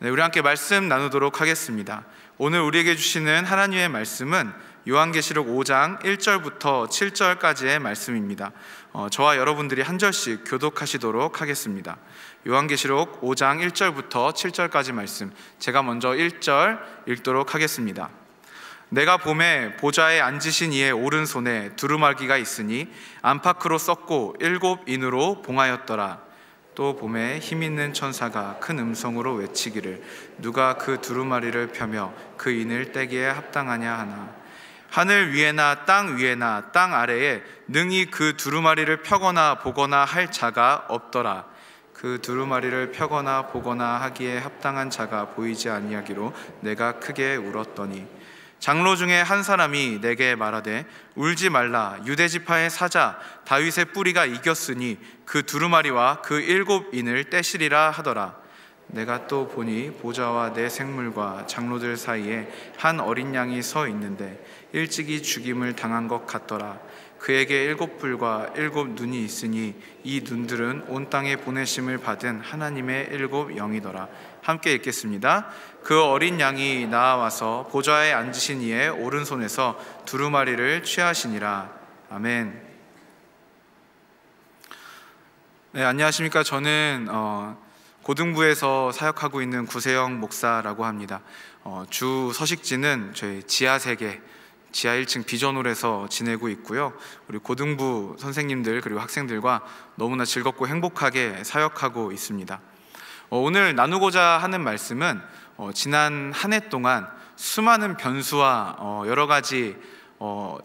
네, 우리 함께 말씀 나누도록 하겠습니다. 오늘 우리에게 주시는 하나님의 말씀은 요한계시록 5장 1절부터 7절까지의 말씀입니다. 어, 저와 여러분들이 한 절씩 교독하시도록 하겠습니다. 요한계시록 5장 1절부터 7절까지 말씀. 제가 먼저 1절 읽도록 하겠습니다. 내가 봄에 보좌에 앉으신 이의 오른손에 두루마기가 있으니 안팎으로 썩고 일곱 인으로 봉하였더라. 또 봄에 힘 있는 천사가 큰 음성으로 외치기를 누가 그 두루마리를 펴며 그 인을 떼기에 합당하냐 하나 하늘 위에나 땅 위에나 땅 아래에 능히 그 두루마리를 펴거나 보거나 할 자가 없더라 그 두루마리를 펴거나 보거나 하기에 합당한 자가 보이지 아니하기로 내가 크게 울었더니 장로 중에 한 사람이 내게 말하되 울지 말라 유대 지파의 사자 다윗의 뿌리가 이겼으니 그 두루마리와 그 일곱 인을 떼시리라 하더라 내가 또 보니 보좌와 내 생물과 장로들 사이에 한 어린 양이 서 있는데 일찍이 죽임을 당한 것 같더라 그에게 일곱 불과 일곱 눈이 있으니 이 눈들은 온 땅에 보내심을 받은 하나님의 일곱 영이더라. 함께 읽겠습니다. 그 어린 양이 나와서 보좌에 앉으신 이의 오른손에서 두루마리를 취하시니라. 아멘. 네, 안녕하십니까. 저는 어, 고등부에서 사역하고 있는 구세영 목사라고 합니다. 어, 주 서식지는 저희 지하 세계 지하 1층 비전홀에서 지내고 있고요. 우리 고등부 선생님들 그리고 학생들과 너무나 즐겁고 행복하게 사역하고 있습니다. 어, 오늘 나누고자 하는 말씀은 어, 지난 한 해 동안 수많은 변수와 어, 여러 가지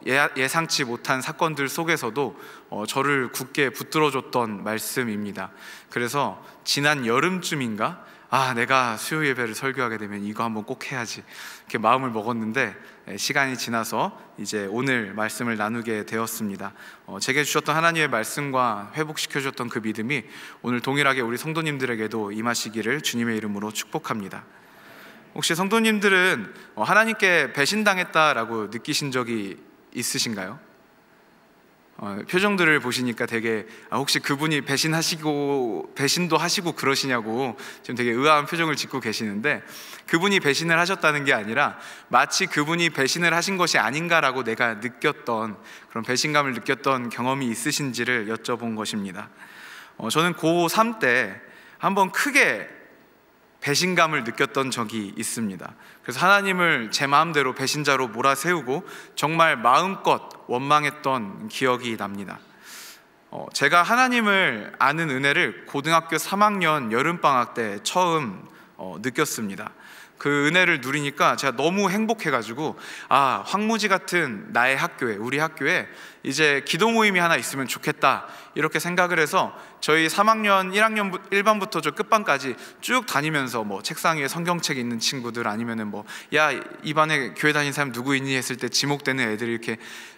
예, 예상치 못한 사건들 속에서도 저를 굳게 붙들어줬던 말씀입니다. 그래서 지난 여름쯤인가 아 내가 수요 예배를 설교하게 되면 이거 한번 꼭 해야지 이렇게 마음을 먹었는데 예, 시간이 지나서 이제 오늘 말씀을 나누게 되었습니다. 어, 제게 주셨던 하나님의 말씀과 회복시켜 주셨던 그 믿음이 오늘 동일하게 우리 성도님들에게도 임하시기를 주님의 이름으로 축복합니다. 혹시 성도님들은 어, 하나님께 배신당했다라고 느끼신 적이 있으신가요? 어, 표정들을 보시니까 되게 아, 혹시 그분이 배신하시고 배신도 하시고 그러시냐고 지금 되게 의아한 표정을 짓고 계시는데 그분이 배신을 하셨다는 게 아니라 마치 그분이 배신을 하신 것이 아닌가라고 내가 느꼈던 그런 배신감을 느꼈던 경험이 있으신지를 여쭤본 것입니다. 어, 저는 고3 때 한번 크게 배신감을 느꼈던 적이 있습니다. 그래서 하나님을 제 마음대로 배신자로 몰아세우고 정말 마음껏 원망했던 기억이 납니다. 어, 제가 하나님을 아는 은혜를 고등학교 3학년 여름방학 때 처음 어, 느꼈습니다. 그 은혜를 누리니까 제가 너무 행복해가지고 아 황무지 같은 나의 학교에 우리 학교에 이제 기도 모임이 하나 있으면 좋겠다 이렇게 생각을 해서 저희 3학년 1학년 1반부터 저 끝반까지 쭉 다니면서 뭐 책상 위에 성경책 있는 친구들 아니면은 뭐 야이 반에 교회 다니는 사람 누구 있니 했을 때 지목되는 애들이 이렇게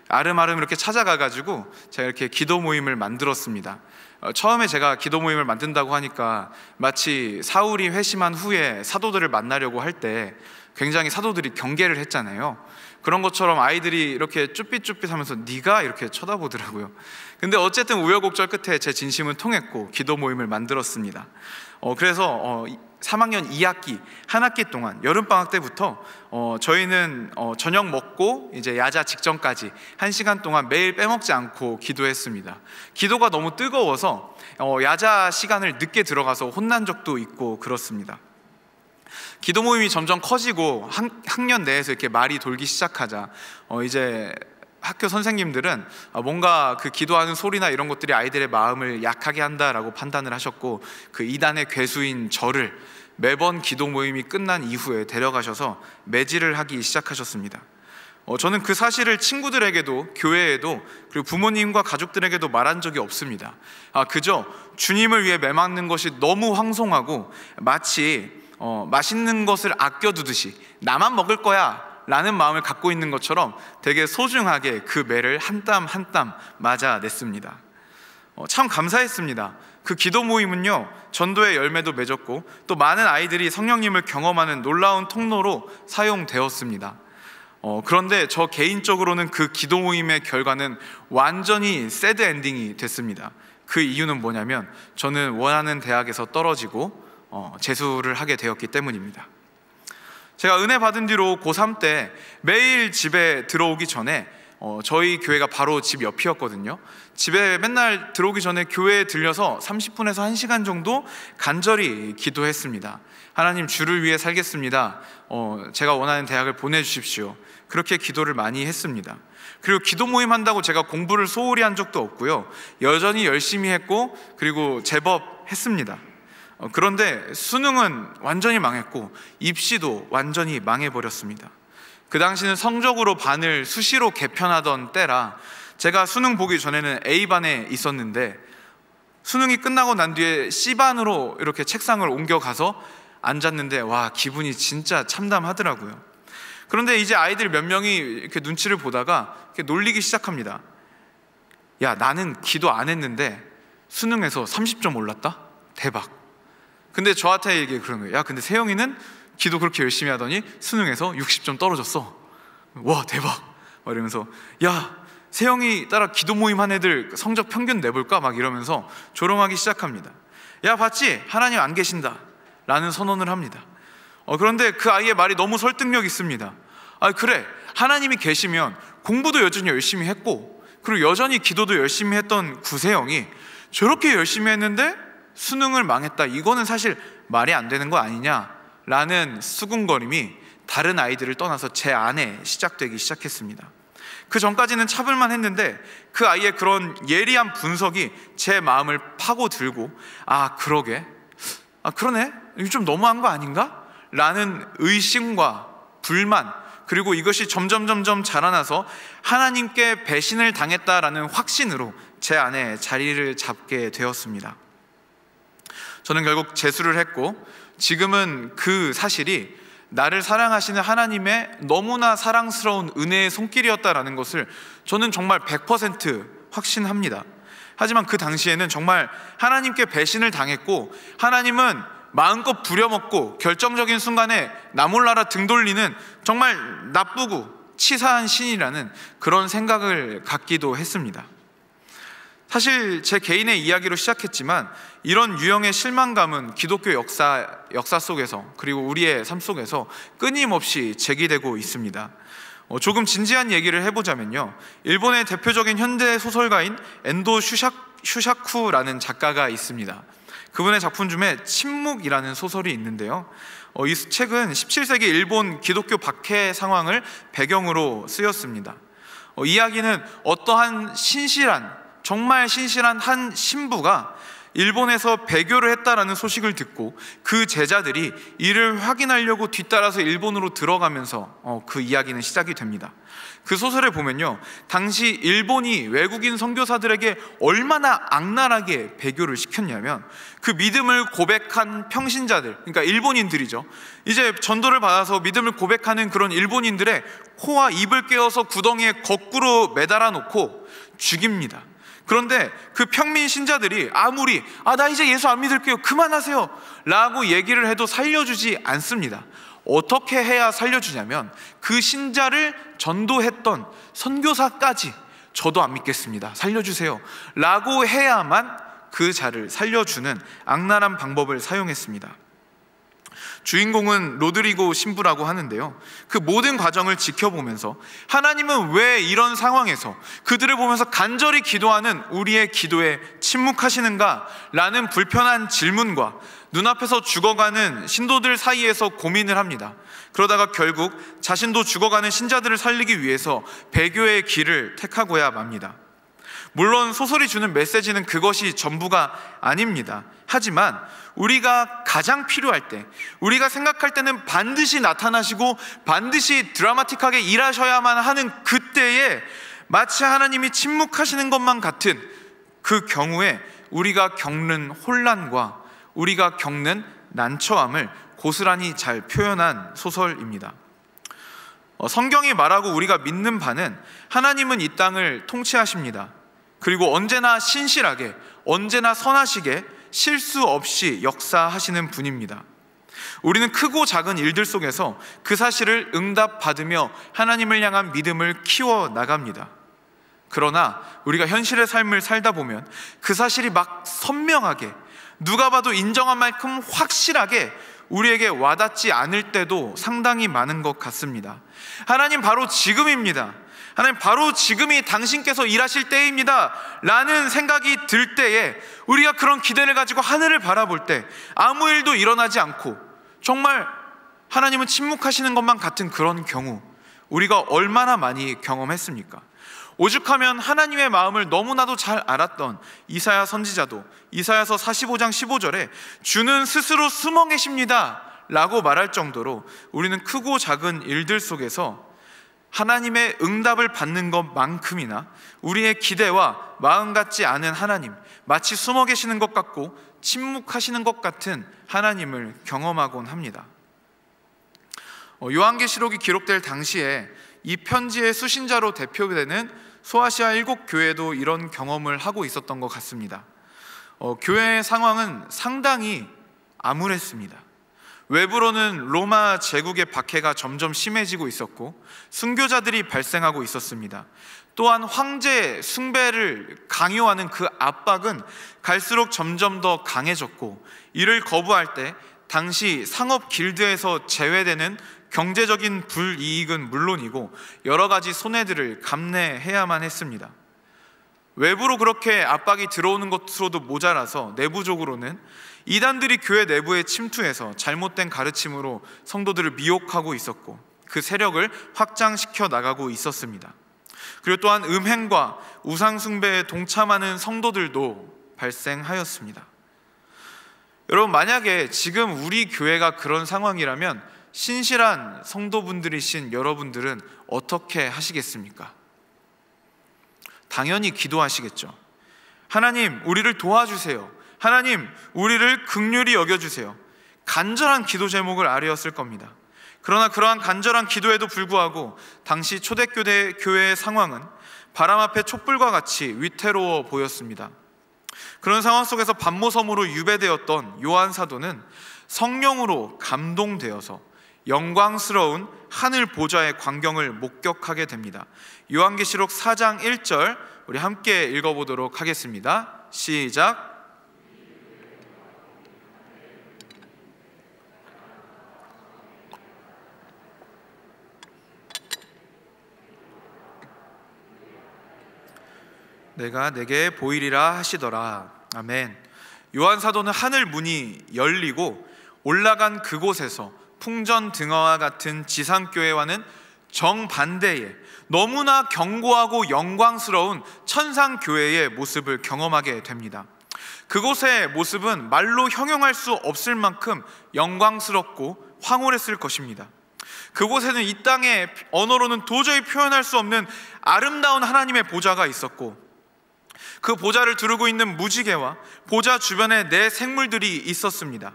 아름아름 이렇게 찾아가가지고 제가 이렇게 기도 모임을 만들었습니다. 어, 처음에 제가 기도 모임을 만든다고 하니까 마치 사울이 회심한 후에 사도들을 만나려고 할 때 굉장히 사도들이 경계를 했잖아요. 그런 것처럼 아이들이 이렇게 쭈삣쭈삣 하면서 네가 이렇게 쳐다보더라고요. 근데 어쨌든 우여곡절 끝에 제 진심은 통했고 기도 모임을 만들었습니다. 어, 그래서 어, 3학년 2학기 한 학기 동안 여름 방학 때부터 어, 저희는 어, 저녁 먹고 이제 야자 직전까지 한 시간 동안 매일 빼먹지 않고 기도했습니다. 기도가 너무 뜨거워서 어, 야자 시간을 늦게 들어가서 혼난 적도 있고 그렇습니다. 기도 모임이 점점 커지고 학, 학년 내에서 이렇게 말이 돌기 시작하자 어, 이제 학교 선생님들은 어, 뭔가 그 기도하는 소리나 이런 것들이 아이들의 마음을 약하게 한다라고 판단을 하셨고 그 이단의 괴수인 저를 매번 기도 모임이 끝난 이후에 데려가셔서 매질을 하기 시작하셨습니다. 어, 저는 그 사실을 친구들에게도 교회에도 그리고 부모님과 가족들에게도 말한 적이 없습니다. 아, 그저 주님을 위해 매맞는 것이 너무 황송하고 마치 어, 맛있는 것을 아껴두듯이 나만 먹을 거야 라는 마음을 갖고 있는 것처럼 되게 소중하게 그 매를 한 땀 한 땀 맞아냈습니다. 어, 참 감사했습니다. 그 기도 모임은요, 전도의 열매도 맺었고 또 많은 아이들이 성령님을 경험하는 놀라운 통로로 사용되었습니다. 어, 그런데 저 개인적으로는 그 기도 모임의 결과는 완전히 새드 엔딩이 됐습니다. 그 이유는 뭐냐면 저는 원하는 대학에서 떨어지고 어, 재수를 하게 되었기 때문입니다. 제가 은혜 받은 뒤로 고3 때 매일 집에 들어오기 전에 어, 저희 교회가 바로 집 옆이었거든요. 집에 맨날 들어오기 전에 교회에 들려서 30분에서 1시간 정도 간절히 기도했습니다. 하나님 주를 위해 살겠습니다. 어, 제가 원하는 대학을 보내주십시오. 그렇게 기도를 많이 했습니다. 그리고 기도 모임 한다고 제가 공부를 소홀히 한 적도 없고요. 여전히 열심히 했고 그리고 제법 했습니다. 어, 그런데 수능은 완전히 망했고 입시도 완전히 망해버렸습니다. 그 당시는 성적으로 반을 수시로 개편하던 때라 제가 수능 보기 전에는 A반에 있었는데 수능이 끝나고 난 뒤에 C반으로 이렇게 책상을 옮겨가서 앉았는데 와 기분이 진짜 참담하더라고요. 그런데 이제 아이들 몇 명이 이렇게 눈치를 보다가 이렇게 놀리기 시작합니다. 야 나는 기도 안 했는데 수능에서 30점 올랐다? 대박. 근데 저한테 이게 그런 거예요. 야 근데 세영이는 기도 그렇게 열심히 하더니 수능에서 60점 떨어졌어. 와 대박. 이러면서 야 세영이 따라 기도 모임 한 애들 성적 평균 내볼까? 막 이러면서 조롱하기 시작합니다. 야, 봤지? 하나님 안 계신다. 라는 선언을 합니다. 어, 그런데 그 아이의 말이 너무 설득력 있습니다. 아, 그래. 하나님이 계시면 공부도 여전히 열심히 했고, 그리고 여전히 기도도 열심히 했던 구세영이 저렇게 열심히 했는데 수능을 망했다. 이거는 사실 말이 안 되는 거 아니냐라는 수군거림이 다른 아이들을 떠나서 제 안에 시작되기 시작했습니다. 그 전까지는 참을만 했는데 그 아이의 그런 예리한 분석이 제 마음을 파고들고 아 그러게 아 그러네 이거 좀 너무한 거 아닌가? 라는 의심과 불만 그리고 이것이 점점 점점 자라나서 하나님께 배신을 당했다라는 확신으로 제 안에 자리를 잡게 되었습니다. 저는 결국 재수를 했고 지금은 그 사실이 나를 사랑하시는 하나님의 너무나 사랑스러운 은혜의 손길이었다라는 것을 저는 정말 100% 확신합니다. 하지만 그 당시에는 정말 하나님께 배신을 당했고 하나님은 마음껏 부려먹고 결정적인 순간에 나 몰라라 등 돌리는 정말 나쁘고 치사한 신이라는 그런 생각을 갖기도 했습니다. 사실 제 개인의 이야기로 시작했지만 이런 유형의 실망감은 기독교 역사, 역사 속에서 그리고 우리의 삶 속에서 끊임없이 제기되고 있습니다. 어, 조금 진지한 얘기를 해보자면요. 일본의 대표적인 현대 소설가인 엔도 슈샤, 슈샤쿠라는 작가가 있습니다. 그분의 작품 중에 침묵이라는 소설이 있는데요. 어, 이 책은 17세기 일본 기독교 박해 상황을 배경으로 쓰였습니다. 어, 이야기는 어떠한 신실한 정말 신실한 한 신부가 일본에서 배교를 했다라는 소식을 듣고 그 제자들이 이를 확인하려고 뒤따라서 일본으로 들어가면서 어, 그 이야기는 시작이 됩니다. 그 소설에 보면요. 당시 일본이 외국인 선교사들에게 얼마나 악랄하게 배교를 시켰냐면 그 믿음을 고백한 평신자들, 그러니까 일본인들이죠. 이제 전도를 받아서 믿음을 고백하는 그런 일본인들의 코와 입을 깨어서 구덩이에 거꾸로 매달아 놓고 죽입니다. 그런데 그 평민 신자들이 아무리 아 나 이제 예수 안 믿을게요 그만하세요 라고 얘기를 해도 살려주지 않습니다 어떻게 해야 살려주냐면 그 신자를 전도했던 선교사까지 저도 안 믿겠습니다 살려주세요 라고 해야만 그 자를 살려주는 악랄한 방법을 사용했습니다 주인공은 로드리고 신부라고 하는데요. 그 모든 과정을 지켜보면서 하나님은 왜 이런 상황에서 그들을 보면서 간절히 기도하는 우리의 기도에 침묵하시는가라는 불편한 질문과 눈앞에서 죽어가는 신도들 사이에서 고민을 합니다. 그러다가 결국 자신도 죽어가는 신자들을 살리기 위해서 배교의 길을 택하고야 맙니다. 물론 소설이 주는 메시지는 그것이 전부가 아닙니다. 하지만 우리가 가장 필요할 때, 우리가 생각할 때는 반드시 나타나시고 반드시 드라마틱하게 일하셔야만 하는 그때에 마치 하나님이 침묵하시는 것만 같은 그 경우에 우리가 겪는 혼란과 우리가 겪는 난처함을 고스란히 잘 표현한 소설입니다. 어, 성경이 말하고 우리가 믿는 바는 하나님은 이 땅을 통치하십니다. 그리고 언제나 신실하게, 언제나 선하시게 실수 없이 역사하시는 분입니다. 우리는 크고 작은 일들 속에서 그 사실을 응답받으며 하나님을 향한 믿음을 키워 나갑니다. 그러나 우리가 현실의 삶을 살다 보면 그 사실이 막 선명하게 누가 봐도 인정한 만큼 확실하게 우리에게 와닿지 않을 때도 상당히 많은 것 같습니다. 하나님 바로 지금입니다. 하나님 바로 지금이 당신께서 일하실 때입니다. 라는 생각이 들 때에 우리가 그런 기대를 가지고 하늘을 바라볼 때 아무 일도 일어나지 않고 정말 하나님은 침묵하시는 것만 같은 그런 경우 우리가 얼마나 많이 경험했습니까? 오죽하면 하나님의 마음을 너무나도 잘 알았던 이사야 선지자도 이사야서 45장 15절에 주는 스스로 숨어 계십니다. 라고 말할 정도로 우리는 크고 작은 일들 속에서 하나님의 응답을 받는 것만큼이나 우리의 기대와 마음 같지 않은 하나님, 마치 숨어 계시는 것 같고 침묵하시는 것 같은 하나님을 경험하곤 합니다. 어, 요한계시록이 기록될 당시에 이 편지의 수신자로 대표되는 소아시아 일곱 교회도 이런 경험을 하고 있었던 것 같습니다. 어, 교회의 상황은 상당히 암울했습니다. 외부로는 로마 제국의 박해가 점점 심해지고 있었고 순교자들이 발생하고 있었습니다. 또한 황제의 숭배를 강요하는 그 압박은 갈수록 점점 더 강해졌고 이를 거부할 때 당시 상업 길드에서 제외되는 경제적인 불이익은 물론이고 여러 가지 손해들을 감내해야만 했습니다. 외부로 그렇게 압박이 들어오는 것으로도 모자라서 내부적으로는 이단들이 교회 내부에 침투해서 잘못된 가르침으로 성도들을 미혹하고 있었고 그 세력을 확장시켜 나가고 있었습니다. 그리고 또한 음행과 우상숭배에 동참하는 성도들도 발생하였습니다. 여러분, 만약에 지금 우리 교회가 그런 상황이라면 신실한 성도분들이신 여러분들은 어떻게 하시겠습니까? 당연히 기도하시겠죠. 하나님, 우리를 도와주세요. 하나님, 우리를 극률히 여겨주세요. 간절한 기도 제목을 아뢰었을 겁니다. 그러나 그러한 간절한 기도에도 불구하고 당시 초대교회 교회의 상황은 바람 앞에 촛불과 같이 위태로워 보였습니다. 그런 상황 속에서 반모섬으로 유배되었던 요한 사도는 성령으로 감동되어서 영광스러운 하늘 보좌의 광경을 목격하게 됩니다. 요한계시록 4장 1절 우리 함께 읽어보도록 하겠습니다. 시작. 내가 내게 보이리라 하시더라. 아멘. 요한 사도는 하늘 문이 열리고 올라간 그곳에서 풍전 등어와 같은 지상 교회와는 정반대의 너무나 견고하고 영광스러운 천상 교회의 모습을 경험하게 됩니다. 그곳의 모습은 말로 형용할 수 없을 만큼 영광스럽고 황홀했을 것입니다. 그곳에는 이 땅의 언어로는 도저히 표현할 수 없는 아름다운 하나님의 보좌가 있었고 그 보좌를 두르고 있는 무지개와 보좌 주변에 내 생물들이 있었습니다.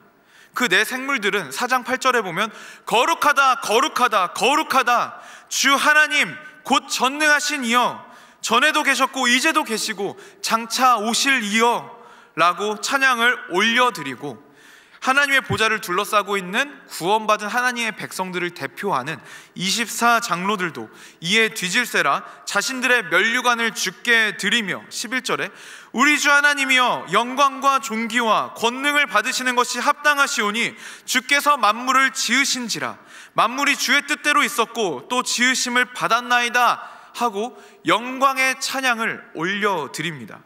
그네 생물들은 사장 8절에 보면 거룩하다, 거룩하다, 거룩하다, 주 하나님, 곧 전능하신 이여, 전에도 계셨고, 이제도 계시고, 장차 오실 이여, 라고 찬양을 올려드리고, 하나님의 보좌를 둘러싸고 있는 구원받은 하나님의 백성들을 대표하는 24 장로들도 이에 뒤질세라 자신들의 면류관을 주께 드리며 11절에 우리 주 하나님이여 영광과 존귀와 권능을 받으시는 것이 합당하시오니 주께서 만물을 지으신지라 만물이 주의 뜻대로 있었고 또 지으심을 받았나이다 하고 영광의 찬양을 올려 드립니다.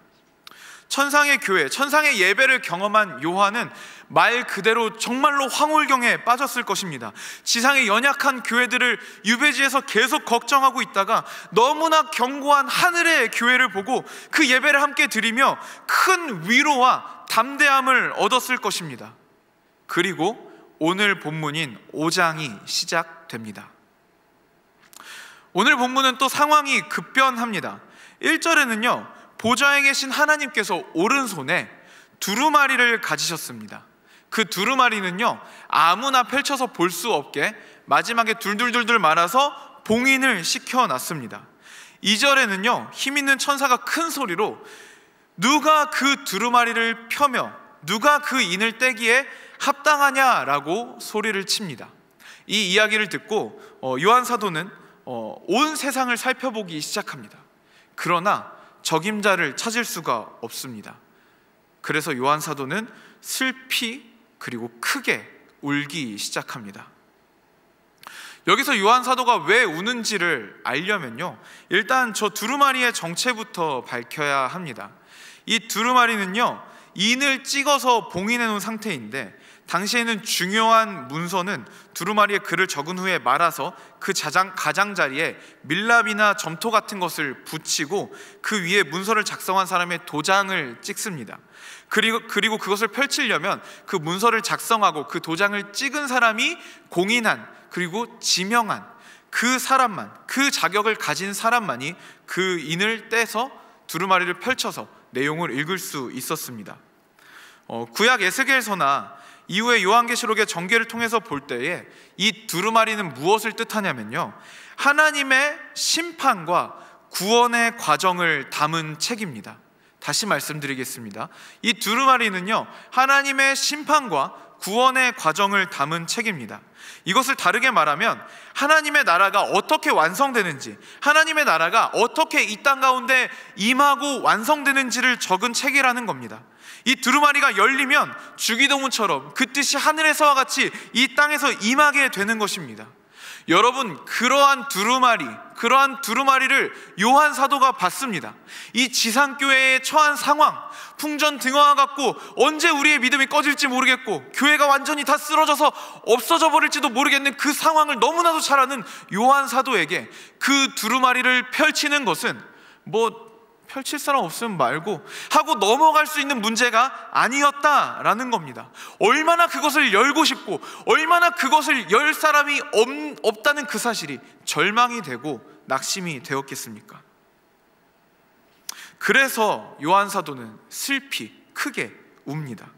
천상의 교회, 천상의 예배를 경험한 요한은 말 그대로 정말로 황홀경에 빠졌을 것입니다. 지상의 연약한 교회들을 유배지에서 계속 걱정하고 있다가 너무나 견고한 하늘의 교회를 보고 그 예배를 함께 드리며 큰 위로와 담대함을 얻었을 것입니다. 그리고 오늘 본문인 5장이 시작됩니다. 오늘 본문은 또 상황이 급변합니다. 1절에는요, 보좌에 계신 하나님께서 오른손에 두루마리를 가지셨습니다. 그 두루마리는요 아무나 펼쳐서 볼 수 없게 마지막에 둘둘둘둘 말아서 봉인을 시켜놨습니다 2절에는요 힘 있는 천사가 큰 소리로 누가 그 두루마리를 펴며 누가 그 인을 떼기에 합당하냐라고 소리를 칩니다 이 이야기를 듣고 어, 요한 사도는 어, 온 세상을 살펴보기 시작합니다 그러나 적임자를 찾을 수가 없습니다 그래서 요한 사도는 슬피 그리고 크게 울기 시작합니다. 여기서 요한 사도가 왜 우는지를 알려면요. 일단 저 두루마리의 정체부터 밝혀야 합니다. 이 두루마리는요. 인을 찍어서 봉인해 놓은 상태인데 당시에는 중요한 문서는 두루마리에 글을 적은 후에 말아서 그 자장, 가장자리에 밀랍이나 점토 같은 것을 붙이고 그 위에 문서를 작성한 사람의 도장을 찍습니다. 그리고, 그리고 그것을 펼치려면 그 문서를 작성하고 그 도장을 찍은 사람이 공인한 그리고 지명한 그 사람만 그 자격을 가진 사람만이 그 인을 떼서 두루마리를 펼쳐서 내용을 읽을 수 있었습니다. 어, 구약 에스겔서나 이후에 요한계시록의 전개를 통해서 볼 때에 이 두루마리는 무엇을 뜻하냐면요. 하나님의 심판과 구원의 과정을 담은 책입니다. 다시 말씀드리겠습니다. 이 두루마리는요, 하나님의 심판과 구원의 과정을 담은 책입니다. 이것을 다르게 말하면 하나님의 나라가 어떻게 완성되는지, 하나님의 나라가 어떻게 이 땅 가운데 임하고 완성되는지를 적은 책이라는 겁니다. 이 두루마리가 열리면 주기도문처럼 그 뜻이 하늘에서와 같이 이 땅에서 임하게 되는 것입니다. 여러분, 그러한 두루마리, 그러한 두루마리를 요한 사도가 봤습니다. 이 지상교회에 처한 상황, 풍전등화와 같고 언제 우리의 믿음이 꺼질지 모르겠고 교회가 완전히 다 쓰러져서 없어져 버릴지도 모르겠는 그 상황을 너무나도 잘 아는 요한 사도에게 그 두루마리를 펼치는 것은 뭐 펼칠 사람 없으면 말고 하고 넘어갈 수 있는 문제가 아니었다라는 겁니다. 얼마나 그것을 열고 싶고 얼마나 그것을 열 사람이 없, 다는그 사실이 절망이 되고 낙심이 되었겠습니까? 그래서 요한 사도는 슬피 크게 웁니다.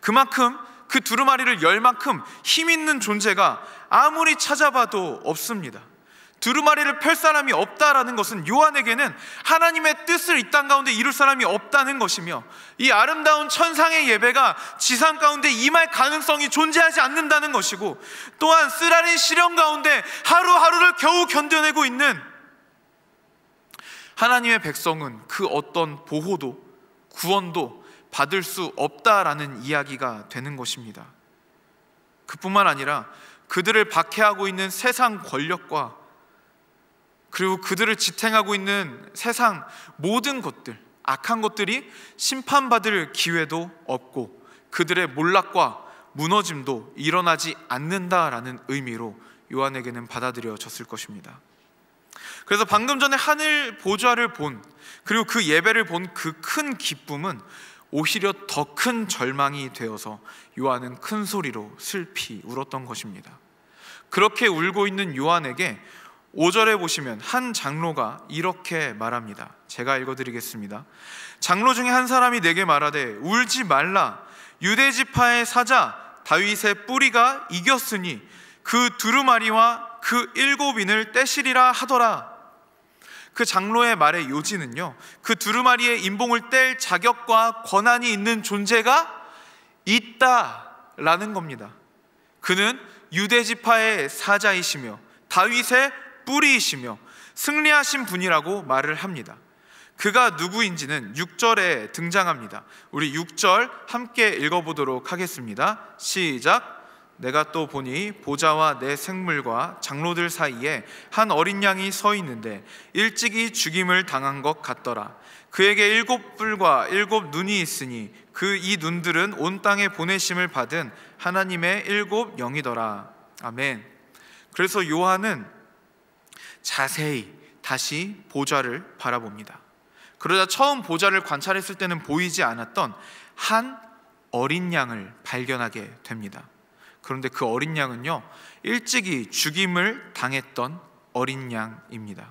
그만큼 그 두루마리를 열 만큼 힘 있는 존재가 아무리 찾아봐도 없습니다. 두루마리를 펼 사람이 없다라는 것은 요한에게는 하나님의 뜻을 이 땅 가운데 이룰 사람이 없다는 것이며 이 아름다운 천상의 예배가 지상 가운데 임할 가능성이 존재하지 않는다는 것이고 또한 쓰라린 시련 가운데 하루하루를 겨우 견뎌내고 있는 하나님의 백성은 그 어떤 보호도 구원도 받을 수 없다라는 이야기가 되는 것입니다. 그뿐만 아니라 그들을 박해하고 있는 세상 권력과 그리고 그들을 지탱하고 있는 세상 모든 것들, 악한 것들이 심판받을 기회도 없고 그들의 몰락과 무너짐도 일어나지 않는다라는 의미로 요한에게는 받아들여졌을 것입니다. 그래서 방금 전에 하늘 보좌를 본 그리고 그 예배를 본 그 큰 기쁨은 오히려 더 큰 절망이 되어서 요한은 큰 소리로 슬피 울었던 것입니다. 그렇게 울고 있는 요한에게 5절에 보시면 한 장로가 이렇게 말합니다. 제가 읽어드리겠습니다. 장로 중에 한 사람이 내게 말하되 울지 말라 유대 지파의 사자 다윗의 뿌리가 이겼으니 그 두루마리와 그 일곱인을 떼시리라 하더라. 그 장로의 말의 요지는요. 그 두루마리의 인봉을 뗄 자격과 권한이 있는 존재가 있다라는 겁니다. 그는 유대 지파의 사자이시며 다윗의 뿌리이시며 승리하신 분이라고 말을 합니다. 그가 누구인지는 6절에 등장합니다. 우리 6절 함께 읽어보도록 하겠습니다. 시작. 내가 또 보니 보좌와 내 생물과 장로들 사이에 한 어린 양이 서 있는데 일찍이 죽임을 당한 것 같더라. 그에게 일곱 뿔과 일곱 눈이 있으니 그 이 눈들은 온 땅에 보내심을 받은 하나님의 일곱 영이더라. 아멘. 그래서 요한은 자세히 다시 보좌를 바라봅니다. 그러자 처음 보좌를 관찰했을 때는 보이지 않았던 한 어린 양을 발견하게 됩니다. 그런데 그 어린 양은요, 일찍이 죽임을 당했던 어린 양입니다.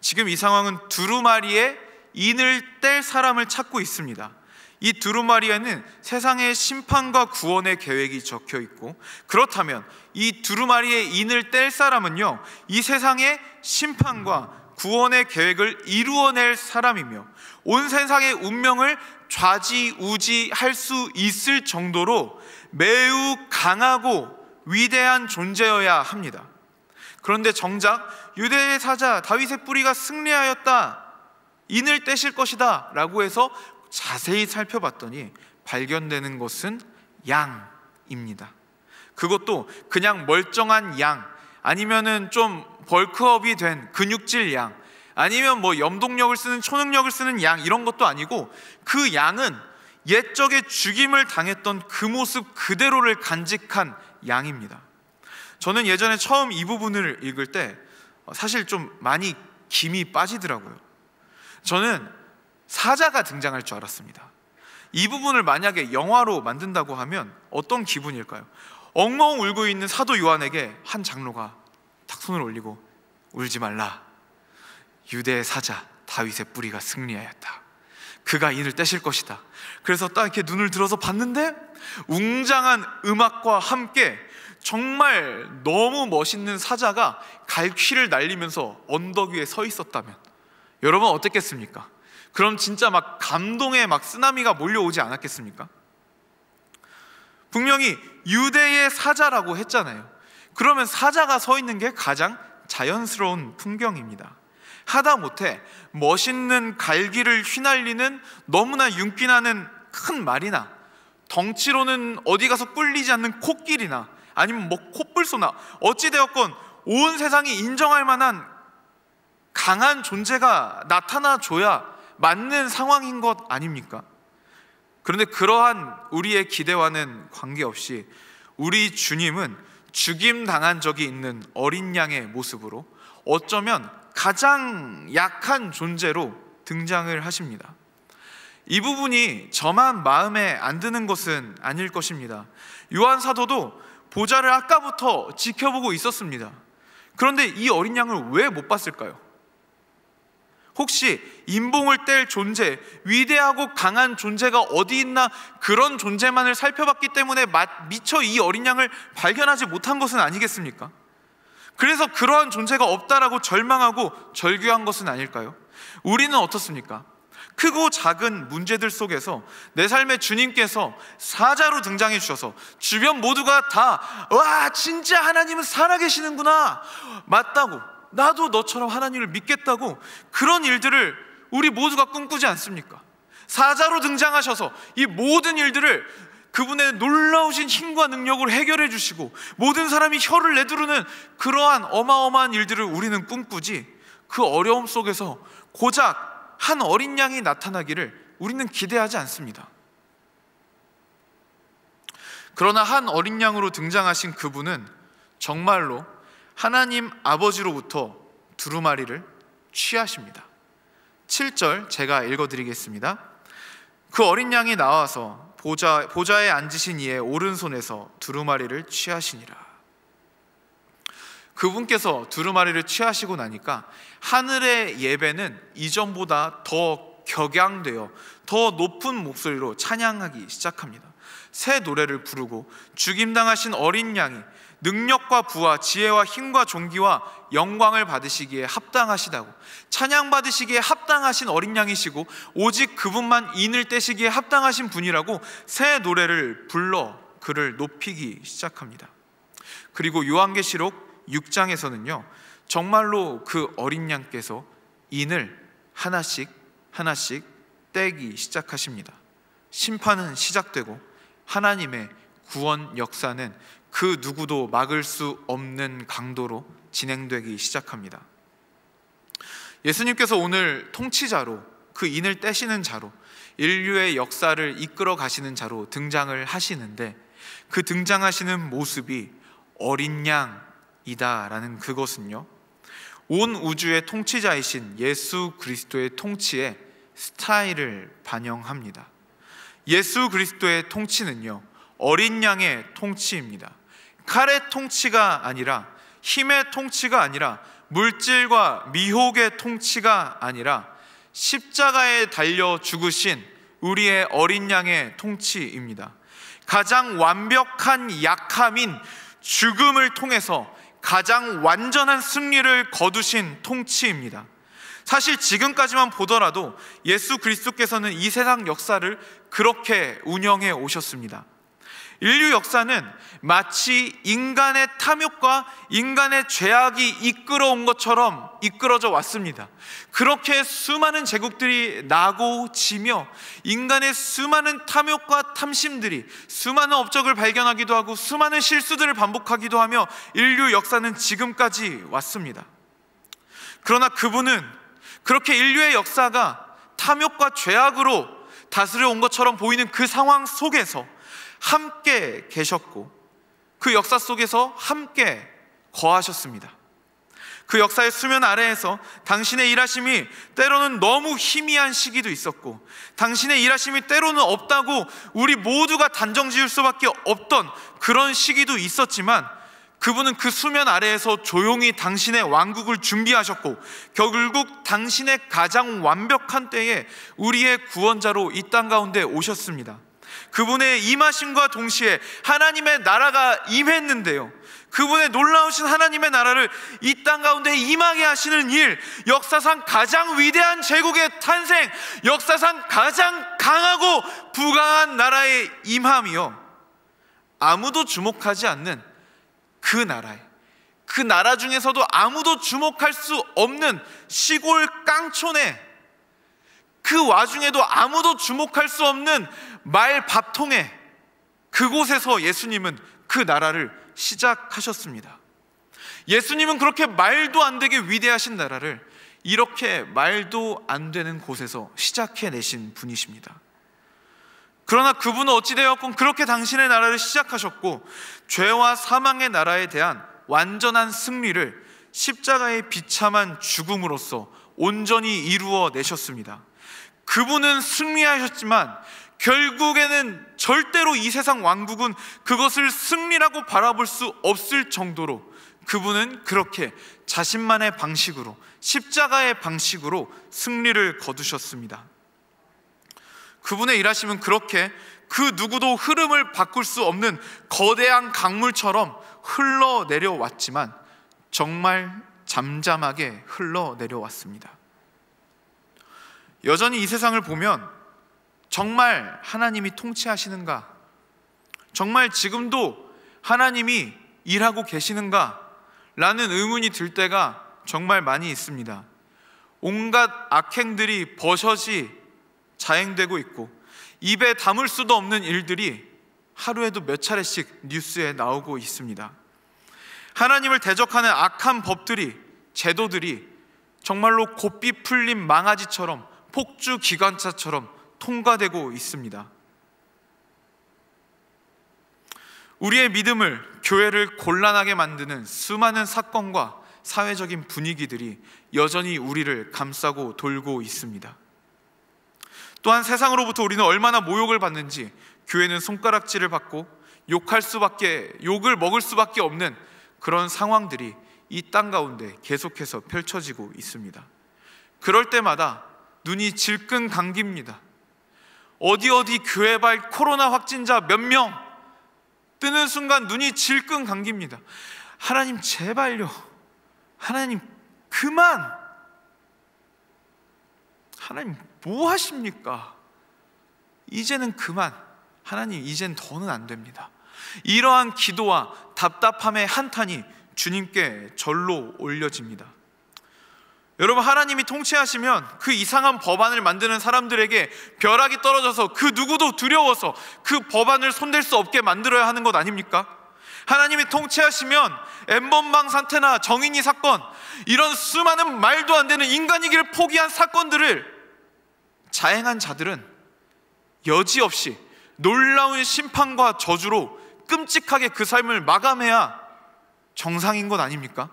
지금 이 상황은 두루마리에 인을 뗄 사람을 찾고 있습니다. 이 두루마리에는 세상의 심판과 구원의 계획이 적혀 있고 그렇다면 이 두루마리의 인을 뗄 사람은요 이 세상의 심판과 구원의 계획을 이루어낼 사람이며 온 세상의 운명을 좌지우지할 수 있을 정도로 매우 강하고 위대한 존재여야 합니다. 그런데 정작 유대의 사자 다윗의 뿌리가 승리하였다. 인을 떼실 것이다 라고 해서 자세히 살펴봤더니 발견되는 것은 양입니다. 그것도 그냥 멀쩡한 양, 아니면은 좀 벌크업이 된 근육질 양, 아니면 뭐 염동력을 쓰는 초능력을 쓰는 양 이런 것도 아니고 그 양은 옛적에 죽임을 당했던 그 모습 그대로를 간직한 양입니다. 저는 예전에 처음 이 부분을 읽을 때 사실 좀 많이 김이 빠지더라고요. 저는 사자가 등장할 줄 알았습니다. 이 부분을 만약에 영화로 만든다고 하면 어떤 기분일까요? 엉엉 울고 있는 사도 요한에게 한 장로가 탁 손을 올리고 울지 말라. 유대의 사자 다윗의 뿌리가 승리하였다. 그가 인을 떼실 것이다. 그래서 딱 이렇게 눈을 들어서 봤는데 웅장한 음악과 함께 정말 너무 멋있는 사자가 갈퀴를 날리면서 언덕 위에 서 있었다면 여러분 어땠겠습니까? 그럼 진짜 막 감동의 막 쓰나미가 몰려오지 않았겠습니까? 분명히 유대의 사자라고 했잖아요. 그러면 사자가 서 있는 게 가장 자연스러운 풍경입니다. 하다못해 멋있는 갈기를 휘날리는 너무나 윤기나는 큰 말이나 덩치로는 어디 가서 뿔리지 않는 코끼리나 아니면 뭐 코뿔소나 어찌되었건 온 세상이 인정할 만한 강한 존재가 나타나 줘야 맞는 상황인 것 아닙니까? 그런데 그러한 우리의 기대와는 관계없이 우리 주님은 죽임 당한 적이 있는 어린 양의 모습으로 어쩌면 가장 약한 존재로 등장을 하십니다. 이 부분이 저만 마음에 안 드는 것은 아닐 것입니다. 요한 사도도 보좌를 아까부터 지켜보고 있었습니다. 그런데 이 어린 양을 왜 못 봤을까요? 혹시 인봉을 뗄 존재, 위대하고 강한 존재가 어디 있나 그런 존재만을 살펴봤기 때문에 미처 이 어린 양을 발견하지 못한 것은 아니겠습니까? 그래서 그러한 존재가 없다라고 절망하고 절규한 것은 아닐까요? 우리는 어떻습니까? 크고 작은 문제들 속에서 내삶의 주님께서 사자로 등장해 주셔서 주변 모두가 다, 와, 진짜 하나님은 살아계시는구나. 맞다고. 나도 너처럼 하나님을 믿겠다고 그런 일들을 우리 모두가 꿈꾸지 않습니까? 사자로 등장하셔서 이 모든 일들을 그분의 놀라우신 힘과 능력으로 해결해 주시고 모든 사람이 혀를 내두르는 그러한 어마어마한 일들을 우리는 꿈꾸지 그 어려움 속에서 고작 한 어린 양이 나타나기를 우리는 기대하지 않습니다. 그러나 한 어린 양으로 등장하신 그분은 정말로 하나님 아버지로부터 두루마리를 취하십니다. 7절 제가 읽어드리겠습니다. 그 어린 양이 나와서 보좌, 보좌에 앉으신 이의 오른손에서 두루마리를 취하시니라. 그분께서 두루마리를 취하시고 나니까 하늘의 예배는 이전보다 더 격양되어 더 높은 목소리로 찬양하기 시작합니다. 새 노래를 부르고 죽임당하신 어린 양이 능력과 부와 지혜와 힘과 존귀와 영광을 받으시기에 합당하시다고 찬양 받으시기에 합당하신 어린 양이시고 오직 그분만 인을 떼시기에 합당하신 분이라고 새 노래를 불러 그를 높이기 시작합니다. 그리고 요한계시록 6장에서는요. 정말로 그 어린 양께서 인을 하나씩 하나씩 떼기 시작하십니다. 심판은 시작되고 하나님의 구원 역사는 그 누구도 막을 수 없는 강도로 진행되기 시작합니다. 예수님께서 오늘 통치자로 그 인을 떼시는 자로 인류의 역사를 이끌어 가시는 자로 등장을 하시는데 그 등장하시는 모습이 어린 양이다라는 그것은요. 온 우주의 통치자이신 예수 그리스도의 통치에 스타일을 반영합니다. 예수 그리스도의 통치는요. 어린 양의 통치입니다. 칼의 통치가 아니라 힘의 통치가 아니라 물질과 미혹의 통치가 아니라 십자가에 달려 죽으신 우리의 어린 양의 통치입니다. 가장 완벽한 약함인 죽음을 통해서 가장 완전한 승리를 거두신 통치입니다. 사실 지금까지만 보더라도 예수 그리스도께서는 이 세상 역사를 그렇게 운영해 오셨습니다. 인류 역사는 마치 인간의 탐욕과 인간의 죄악이 이끌어온 것처럼 이끌어져 왔습니다. 그렇게 수많은 제국들이 나고 지며 인간의 수많은 탐욕과 탐심들이 수많은 업적을 발견하기도 하고 수많은 실수들을 반복하기도 하며 인류 역사는 지금까지 왔습니다. 그러나 그분은 그렇게 인류의 역사가 탐욕과 죄악으로 다스려 온 것처럼 보이는 그 상황 속에서 함께 계셨고 그 역사 속에서 함께 거하셨습니다. 그 역사의 수면 아래에서 당신의 일하심이 때로는 너무 희미한 시기도 있었고, 당신의 일하심이 때로는 없다고 우리 모두가 단정 지을 수밖에 없던 그런 시기도 있었지만, 그분은 그 수면 아래에서 조용히 당신의 왕국을 준비하셨고, 결국 당신의 가장 완벽한 때에 우리의 구원자로 이 땅 가운데 오셨습니다. 그분의 임하심과 동시에 하나님의 나라가 임했는데요. 그분의 놀라우신 하나님의 나라를 이 땅 가운데 임하게 하시는 일, 역사상 가장 위대한 제국의 탄생, 역사상 가장 강하고 부강한 나라의 임함이요. 아무도 주목하지 않는 그 나라에, 그 나라 중에서도 아무도 주목할 수 없는 시골 깡촌에 그 와중에도 아무도 주목할 수 없는 말 밥통에 그곳에서 예수님은 그 나라를 시작하셨습니다. 예수님은 그렇게 말도 안 되게 위대하신 나라를 이렇게 말도 안 되는 곳에서 시작해내신 분이십니다. 그러나 그분은 어찌되었건 그렇게 당신의 나라를 시작하셨고 죄와 사망의 나라에 대한 완전한 승리를 십자가의 비참한 죽음으로써 온전히 이루어 내셨습니다. 그분은 승리하셨지만 결국에는 절대로 이 세상 왕국은 그것을 승리라고 바라볼 수 없을 정도로 그분은 그렇게 자신만의 방식으로 십자가의 방식으로 승리를 거두셨습니다. 그분의 일하심은 그렇게 그 누구도 흐름을 바꿀 수 없는 거대한 강물처럼 흘러내려왔지만 정말 잠잠하게 흘러내려왔습니다. 여전히 이 세상을 보면 정말 하나님이 통치하시는가? 정말 지금도 하나님이 일하고 계시는가? 라는 의문이 들 때가 정말 많이 있습니다. 온갖 악행들이 버젓이 자행되고 있고, 입에 담을 수도 없는 일들이 하루에도 몇 차례씩 뉴스에 나오고 있습니다. 하나님을 대적하는 악한 법들이, 제도들이 정말로 곱비 풀린 망아지처럼 폭주 기관차처럼 통과되고 있습니다. 우리의 믿음을 교회를 곤란하게 만드는 수많은 사건과 사회적인 분위기들이 여전히 우리를 감싸고 돌고 있습니다. 또한 세상으로부터 우리는 얼마나 모욕을 받는지 교회는 손가락질을 받고 욕할 수밖에 욕을 먹을 수밖에 없는 그런 상황들이 이 땅 가운데 계속해서 펼쳐지고 있습니다. 그럴 때마다 눈이 질끈 감깁니다. 어디 어디 교회발 코로나 확진자 몇 명 뜨는 순간 눈이 질끈 감깁니다. 하나님 제발요. 하나님 그만. 하나님 뭐 하십니까? 이제는 그만. 하나님 이젠 더는 안 됩니다. 이러한 기도와 답답함의 한탄이 주님께 절로 올려집니다. 여러분 하나님이 통치하시면 그 이상한 법안을 만드는 사람들에게 벼락이 떨어져서 그 누구도 두려워서 그 법안을 손댈 수 없게 만들어야 하는 것 아닙니까? 하나님이 통치하시면 엠번방 사태나 정인이 사건 이런 수많은 말도 안 되는 인간이기를 포기한 사건들을 자행한 자들은 여지없이 놀라운 심판과 저주로 끔찍하게 그 삶을 마감해야 정상인 것 아닙니까?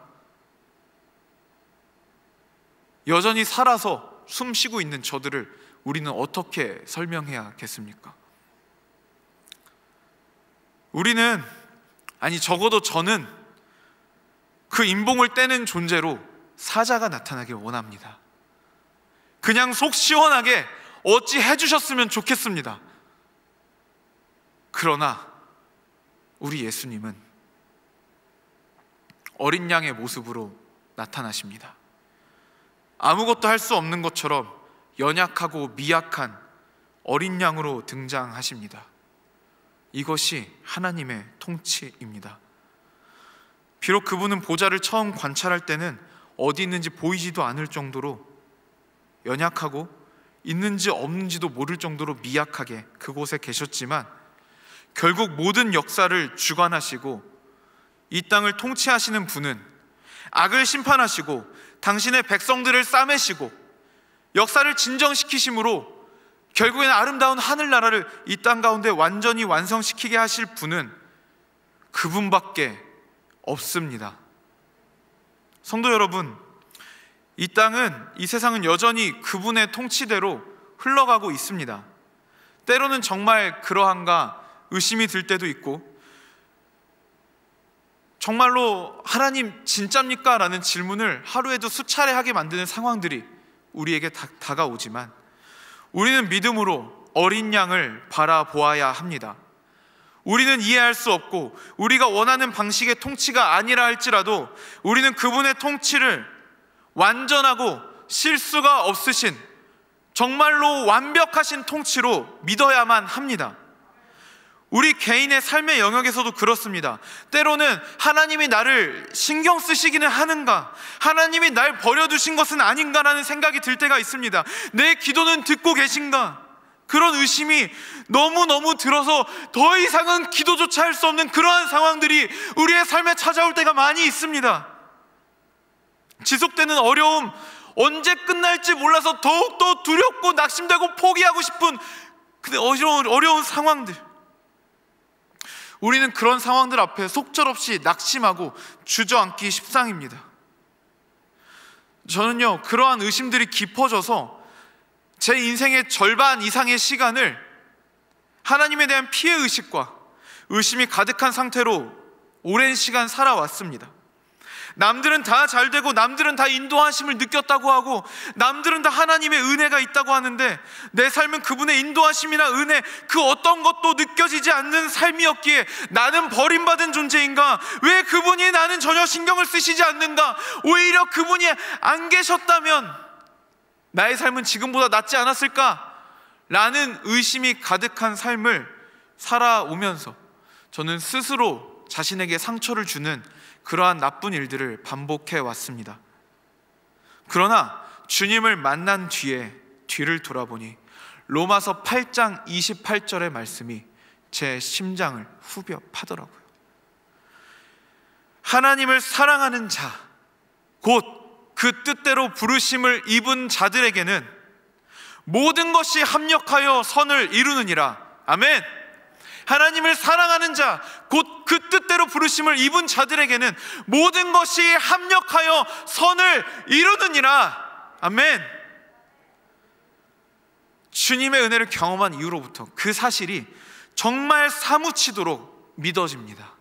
여전히 살아서 숨 쉬고 있는 저들을 우리는 어떻게 설명해야겠습니까? 우리는 아니 적어도 저는 그 인봉을 떼는 존재로 사자가 나타나길 원합니다. 그냥 속 시원하게 어찌 해주셨으면 좋겠습니다. 그러나 우리 예수님은 어린 양의 모습으로 나타나십니다. 아무것도 할 수 없는 것처럼 연약하고 미약한 어린 양으로 등장하십니다. 이것이 하나님의 통치입니다. 비록 그분은 보좌를 처음 관찰할 때는 어디 있는지 보이지도 않을 정도로 연약하고 있는지 없는지도 모를 정도로 미약하게 그곳에 계셨지만 결국 모든 역사를 주관하시고 이 땅을 통치하시는 분은 악을 심판하시고 당신의 백성들을 싸매시고 역사를 진정시키심으로 결국엔 아름다운 하늘나라를 이 땅 가운데 완전히 완성시키게 하실 분은 그분밖에 없습니다. 성도 여러분, 이 땅은, 이 세상은 여전히 그분의 통치대로 흘러가고 있습니다. 때로는 정말 그러한가 의심이 들 때도 있고, 정말로 하나님 진짜입니까? 라는 질문을 하루에도 수차례 하게 만드는 상황들이 우리에게 다, 가오지만 우리는 믿음으로 어린 양을 바라보아야 합니다. 우리는 이해할 수 없고 우리가 원하는 방식의 통치가 아니라 할지라도 우리는 그분의 통치를 완전하고 실수가 없으신 정말로 완벽하신 통치로 믿어야만 합니다. 우리 개인의 삶의 영역에서도 그렇습니다. 때로는 하나님이 나를 신경 쓰시기는 하는가? 하나님이 날 버려두신 것은 아닌가라는 생각이 들 때가 있습니다. 내 기도는 듣고 계신가? 그런 의심이 너무너무 들어서 더 이상은 기도조차 할 수 없는 그러한 상황들이 우리의 삶에 찾아올 때가 많이 있습니다. 지속되는 어려움, 언제 끝날지 몰라서 더욱더 두렵고 낙심되고 포기하고 싶은 그 어려운, 어려운 상황들. 우리는 그런 상황들 앞에 속절없이 낙심하고 주저앉기 십상입니다. 저는요, 그러한 의심들이 깊어져서 제 인생의 절반 이상의 시간을 하나님에 대한 피해 의식과 의심이 가득한 상태로 오랜 시간 살아왔습니다. 남들은 다 잘 되고 남들은 다 인도하심을 느꼈다고 하고 남들은 다 하나님의 은혜가 있다고 하는데 내 삶은 그분의 인도하심이나 은혜 그 어떤 것도 느껴지지 않는 삶이었기에 나는 버림받은 존재인가? 왜 그분이 나는 전혀 신경을 쓰시지 않는가? 오히려 그분이 안 계셨다면 나의 삶은 지금보다 낫지 않았을까? 라는 의심이 가득한 삶을 살아오면서 저는 스스로 자신에게 상처를 주는 그러한 나쁜 일들을 반복해 왔습니다. 그러나 주님을 만난 뒤에 뒤를 돌아보니 로마서 8장 28절의 말씀이 제 심장을 후벼 파더라고요. 하나님을 사랑하는 자, 곧 그 뜻대로 부르심을 입은 자들에게는 모든 것이 합력하여 선을 이루느니라. 아멘! 하나님을 사랑하는 자, 곧 그 뜻대로 부르심을 입은 자들에게는 모든 것이 합력하여 선을 이루느니라. 아멘. 주님의 은혜를 경험한 이후로부터 그 사실이 정말 사무치도록 믿어집니다.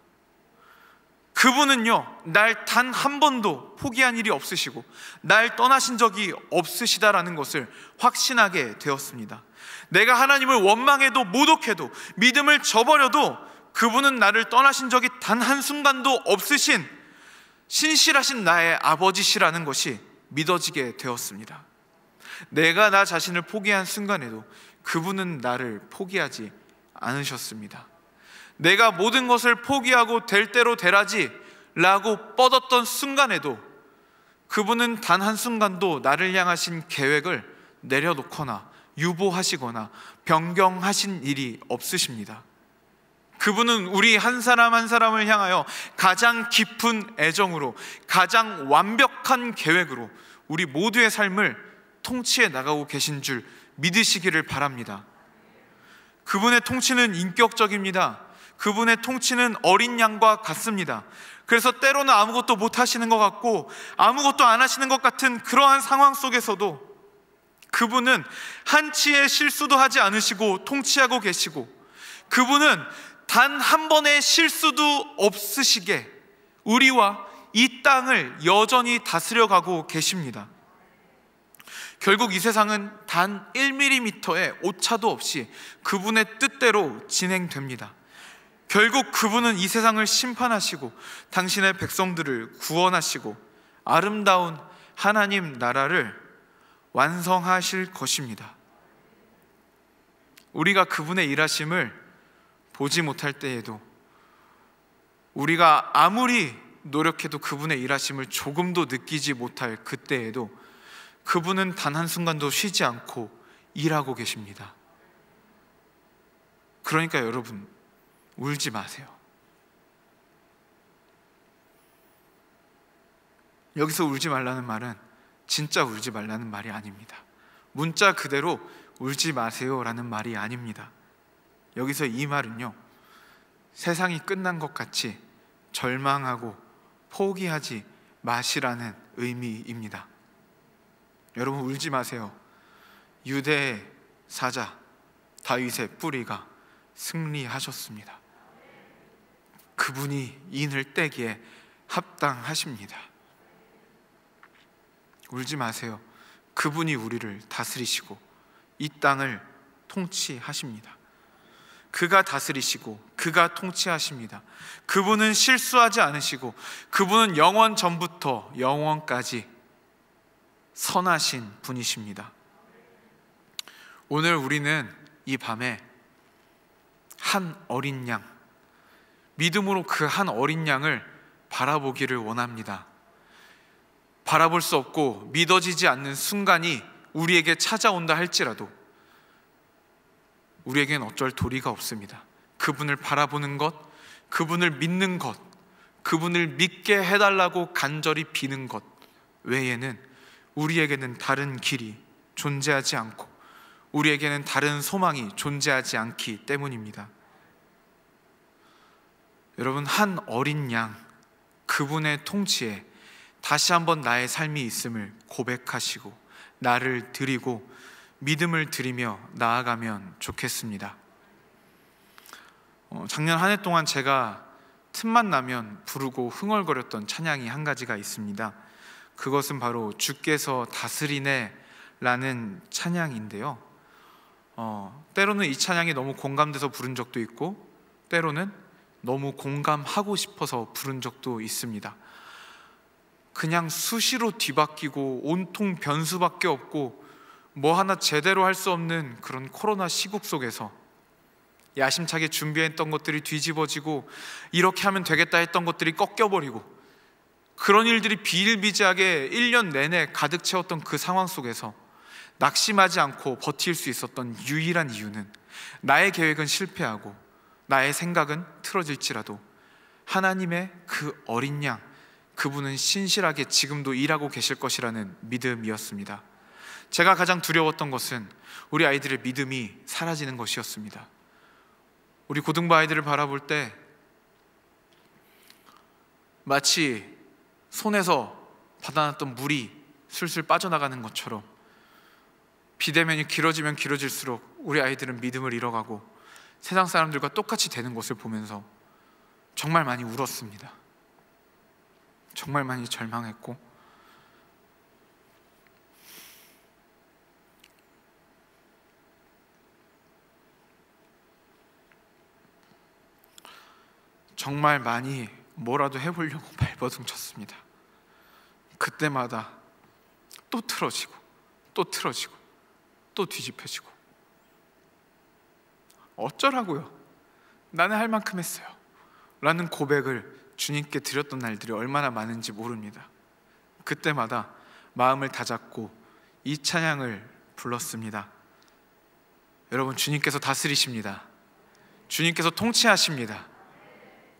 그분은요, 날 단 한 번도 포기한 일이 없으시고, 날 떠나신 적이 없으시다라는 것을 확신하게 되었습니다. 내가 하나님을 원망해도 모독해도 믿음을 저버려도 그분은 나를 떠나신 적이 단 한순간도 없으신 신실하신 나의 아버지시라는 것이 믿어지게 되었습니다. 내가 나 자신을 포기한 순간에도 그분은 나를 포기하지 않으셨습니다. 내가 모든 것을 포기하고 될 대로 되라지 라고 뻗었던 순간에도 그분은 단 한순간도 나를 향하신 계획을 내려놓거나 유보하시거나 변경하신 일이 없으십니다. 그분은 우리 한 사람 한 사람을 향하여 가장 깊은 애정으로 가장 완벽한 계획으로 우리 모두의 삶을 통치해 나가고 계신 줄 믿으시기를 바랍니다. 그분의 통치는 인격적입니다. 그분의 통치는 어린 양과 같습니다. 그래서 때로는 아무것도 못 하시는 것 같고 아무것도 안 하시는 것 같은 그러한 상황 속에서도 그분은 한치의 실수도 하지 않으시고 통치하고 계시고 그분은 단 한 번의 실수도 없으시게 우리와 이 땅을 여전히 다스려가고 계십니다. 결국 이 세상은 단 1mm의 오차도 없이 그분의 뜻대로 진행됩니다. 결국 그분은 이 세상을 심판하시고 당신의 백성들을 구원하시고 아름다운 하나님 나라를 완성하실 것입니다. 우리가 그분의 일하심을 보지 못할 때에도 우리가 아무리 노력해도 그분의 일하심을 조금도 느끼지 못할 그때에도 그분은 단 한순간도 쉬지 않고 일하고 계십니다. 그러니까 여러분, 울지 마세요. 여기서 울지 말라는 말은 진짜 울지 말라는 말이 아닙니다. 문자 그대로 울지 마세요라는 말이 아닙니다. 여기서 이 말은요. 세상이 끝난 것 같이 절망하고 포기하지 마시라는 의미입니다. 여러분 울지 마세요. 유대의 사자 다윗의 뿌리가 승리하셨습니다. 그분이 인을 떼기에 합당하십니다. 울지 마세요. 그분이 우리를 다스리시고 이 땅을 통치하십니다. 그가 다스리시고 그가 통치하십니다. 그분은 실수하지 않으시고 그분은 영원 전부터 영원까지 선하신 분이십니다. 오늘 우리는 이 밤에 한 어린 양, 믿음으로 그 한 어린 양을 바라보기를 원합니다. 바라볼 수 없고 믿어지지 않는 순간이 우리에게 찾아온다 할지라도 우리에겐 어쩔 도리가 없습니다. 그분을 바라보는 것, 그분을 믿는 것, 그분을 믿게 해달라고 간절히 비는 것 외에는 우리에게는 다른 길이 존재하지 않고 우리에게는 다른 소망이 존재하지 않기 때문입니다. 여러분, 한 어린 양, 그분의 통치에 다시 한번 나의 삶이 있음을 고백하시고 나를 드리고 믿음을 드리며 나아가면 좋겠습니다. 어, 작년 한 해 동안 제가 틈만 나면 부르고 흥얼거렸던 찬양이 한 가지가 있습니다. 그것은 바로 주께서 다스리네 라는 찬양인데요. 어, 때로는 이 찬양이 너무 공감돼서 부른 적도 있고 때로는 너무 공감하고 싶어서 부른 적도 있습니다. 그냥 수시로 뒤바뀌고 온통 변수밖에 없고 뭐 하나 제대로 할 수 없는 그런 코로나 시국 속에서 야심차게 준비했던 것들이 뒤집어지고 이렇게 하면 되겠다 했던 것들이 꺾여버리고 그런 일들이 비일비재하게 1년 내내 가득 채웠던 그 상황 속에서 낙심하지 않고 버틸 수 있었던 유일한 이유는 나의 계획은 실패하고 나의 생각은 틀어질지라도 하나님의 그 어린 양 그분은 신실하게 지금도 일하고 계실 것이라는 믿음이었습니다. 제가 가장 두려웠던 것은 우리 아이들의 믿음이 사라지는 것이었습니다. 우리 고등부 아이들을 바라볼 때 마치 손에서 받아놨던 물이 술술 빠져나가는 것처럼 비대면이 길어지면 길어질수록 우리 아이들은 믿음을 잃어가고 세상 사람들과 똑같이 되는 것을 보면서 정말 많이 울었습니다. 정말 많이 절망했고 정말 많이 뭐라도 해보려고 발버둥 쳤습니다. 그때마다 또 틀어지고 또 틀어지고 또 뒤집혀지고 어쩌라고요? 나는 할 만큼 했어요. 라는 고백을 주님께 드렸던 날들이 얼마나 많은지 모릅니다. 그때마다 마음을 다잡고 이 찬양을 불렀습니다. 여러분 주님께서 다스리십니다. 주님께서 통치하십니다.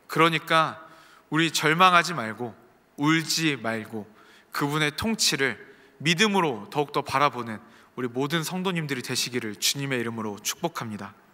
그러니까 우리 절망하지 말고 울지 말고 그분의 통치를 믿음으로 더욱더 바라보는 우리 모든 성도님들이 되시기를 주님의 이름으로 축복합니다.